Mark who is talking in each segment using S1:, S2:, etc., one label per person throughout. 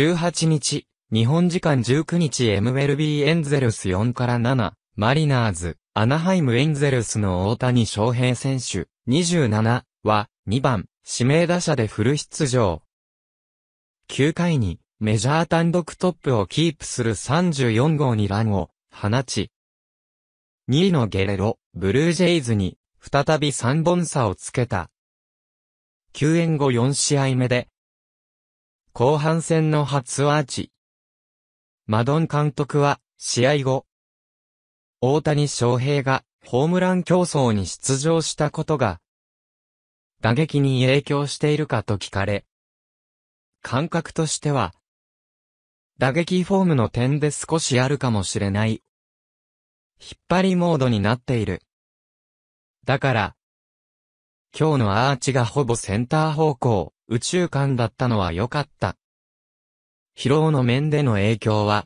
S1: 18日、日本時間19日 MLB エンゼルス4から7、マリナーズ、アナハイムエンゼルスの大谷翔平選手、27は、2番、指名打者でフル出場。9回に、メジャー単独トップをキープする34号にランを、放ち。2位のゲレロ、ブルージェイズに、再び3本差をつけた。救援後4試合目で、後半戦の初アーチ。マドン監督は、試合後、大谷翔平がホームラン競争に出場したことが、打撃に影響しているかと聞かれ、感覚としては、打撃フォームの点で少しあるかもしれない。引っ張りモードになっている。だから、今日のアーチがほぼセンター方向。宇宙観だったのは良かった。疲労の面での影響は、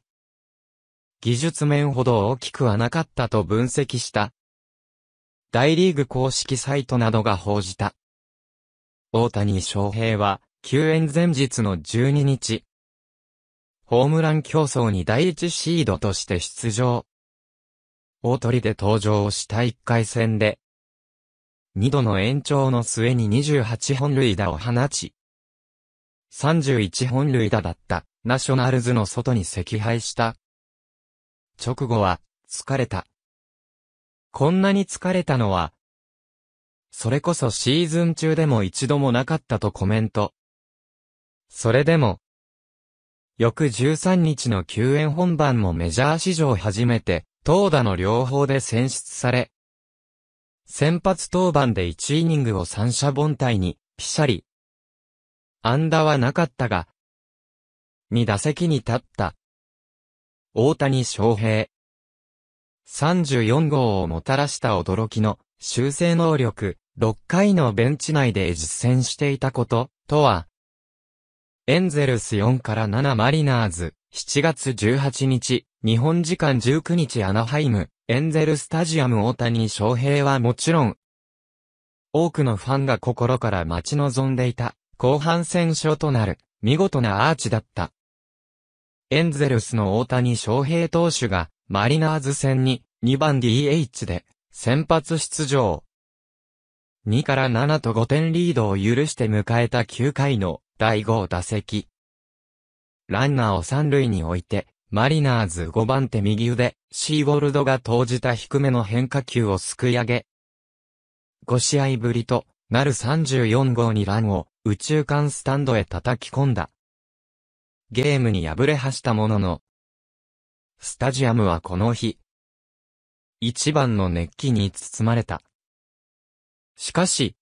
S1: 技術面ほど大きくはなかったと分析した。大リーグ公式サイトなどが報じた。大谷翔平は、救援前日の12日、ホームラン競争に第一シードとして出場。大鳥で登場した1回戦で、2度の延長の末に28本塁打を放ち、31本塁打だったナショナルズの外に惜敗した。直後は、疲れた。こんなに疲れたのは、それこそシーズン中でも一度もなかったとコメント。それでも、翌13日の救援本番もメジャー史上初めて、投打の両方で選出され、先発登板で1イニングを三者凡退に、ピシャリ。安打はなかったが、2打席に立った。大谷翔平。34号をもたらした驚きの修正能力、6回のベンチ内で実践していたこと、とは、エンゼルス4から7マリナーズ、7月18日、日本時間19日アナハイム、エンゼルスタジアム大谷翔平はもちろん、多くのファンが心から待ち望んでいた、後半戦勝となる、見事なアーチだった。エンゼルスの大谷翔平投手が、マリナーズ戦に、2番 DH で、先発出場。2から7と5点リードを許して迎えた9回の第5打席。ランナーを三塁に置いて、マリナーズ5番手右腕、シーボルドが投じた低めの変化球をすくい上げ、5試合ぶりとなる34号にランを宇宙間スタンドへ叩き込んだ。ゲームに敗れはしたものの、スタジアムはこの日、一番の熱気に包まれた。しかし、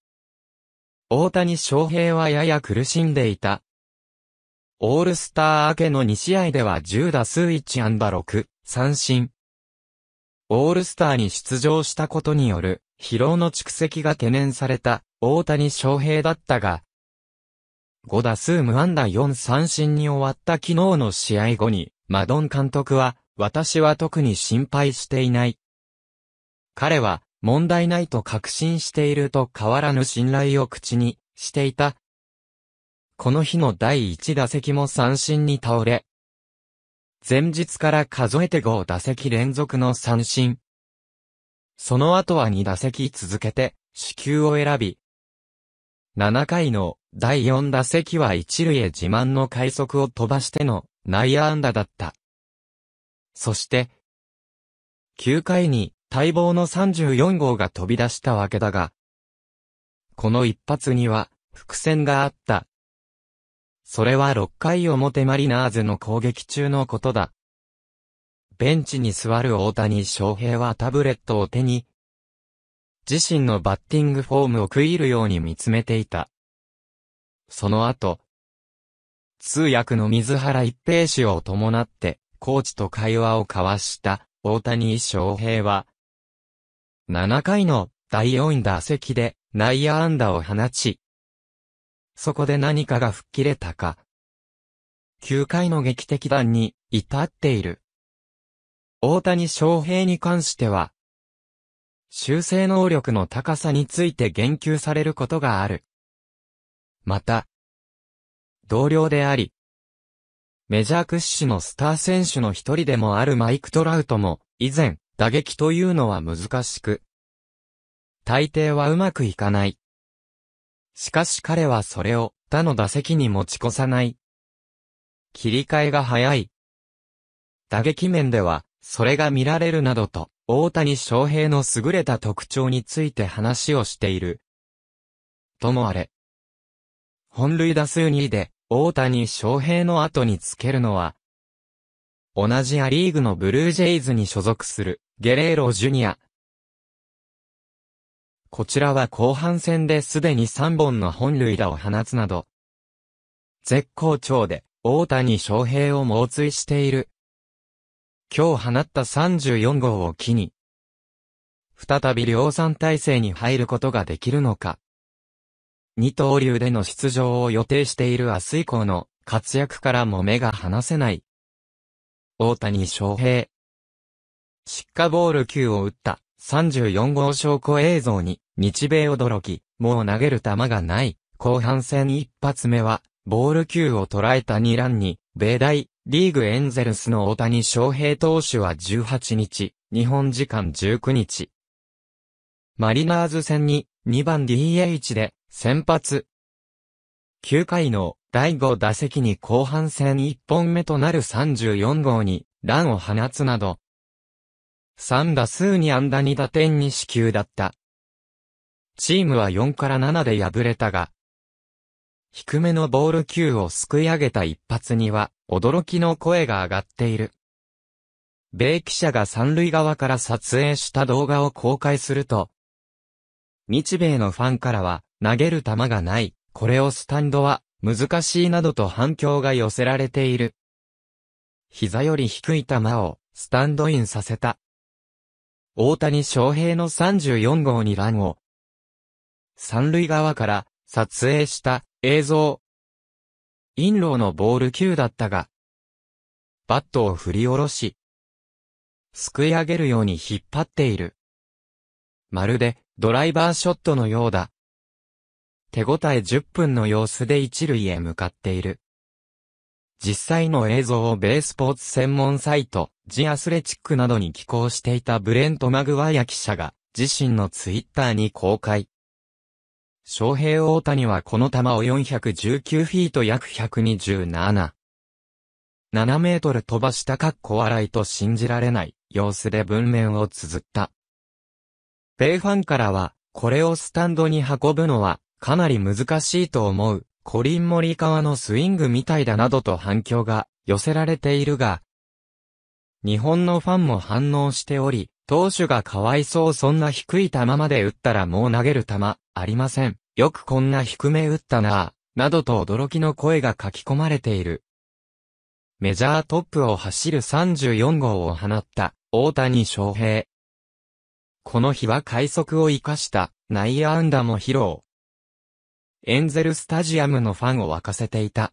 S1: 大谷翔平はやや苦しんでいたオールスター明けの2試合では10打数1安打6、三振。オールスターに出場したことによる疲労の蓄積が懸念された大谷翔平だったが、5打数無安打4三振に終わった昨日の試合後に、マドン監督は、私は特に心配していない。彼は、問題ないと確信していると変わらぬ信頼を口にしていたこの日の第1打席も三振に倒れ、前日から数えて5打席連続の三振。その後は2打席続けて、死球を選び、7回の第4打席は一塁へ自慢の快速を飛ばしての内野安打だった。そして、9回に待望の34号が飛び出したわけだが、この一発には伏線があった。それは6回表マリナーズの攻撃中のことだ。ベンチに座る大谷翔平はタブレットを手に、自身のバッティングフォームを食い入るように見つめていた。その後、通訳の水原一平氏を伴って、コーチと会話を交わした大谷翔平は、7回の第4打席で内野安打を放ち、そこで何かが吹っ切れたか。9回の劇的弾に至っている。大谷翔平に関しては、修正能力の高さについて言及されることがある。また、同僚であり、メジャー屈指のスター選手の一人でもあるマイク・トラウトも、以前、打撃というのは難しく、大抵はうまくいかない。しかし彼はそれを他の打席に持ち越さない。切り替えが早い。打撃面では、それが見られるなどと、大谷翔平の優れた特徴について話をしている。ともあれ。本塁打数2位で、大谷翔平の後につけるのは、同じアリーグのブルージェイズに所属する、ゲレーロジュニア、こちらは後半戦ですでに3本の本塁打を放つなど、絶好調で、大谷翔平を猛追している。今日放った34号を機に、再び量産体制に入ることができるのか。二刀流での出場を予定している明日以降の活躍からも目が離せない。大谷翔平。失火ボール9を打った34号証拠映像に日米驚き、もう投げる球がない。後半戦一発目は、ボール球を捉えた2ランに、米大、リーグエンゼルスの大谷翔平投手は18日、日本時間19日。マリナーズ戦に、2番 DH で、先発。9回の第5打席に後半戦1本目となる34号に、ランを放つなど、3打数に安打2打点に支給だったチームは4から7で敗れたが、低めのボール球をすくい上げた一発には、驚きの声が上がっている。米記者が三塁側から撮影した動画を公開すると、日米のファンからは、投げる球がない、これをスタンドは、難しいなどと反響が寄せられている。膝より低い球を、スタンドインさせた。大谷翔平の34号にランを、三塁側から撮影した映像。インローのボール球だったが、バットを振り下ろし、すくい上げるように引っ張っている。まるでドライバーショットのようだ。手応え10分の様子で一塁へ向かっている。実際の映像をベースポーツ専門サイト、ジアスレチックなどに寄稿していたブレント・マグワイア記者が、自身のツイッターに公開。翔平大谷はこの球を419フィート約127。7メートル飛ばしたかっこ笑いと信じられない様子で文面を綴った。米ファンからは、これをスタンドに運ぶのはかなり難しいと思う、コリン・モリカワのスイングみたいだなどと反響が寄せられているが、日本のファンも反応しており、投手がかわいそうそんな低い球まで打ったらもう投げる球、ありません。よくこんな低め打ったなぁ、などと驚きの声が書き込まれている。メジャートップを走る34号を放った大谷翔平。この日は快速を生かした内野安打も披露。エンゼルスタジアムのファンを沸かせていた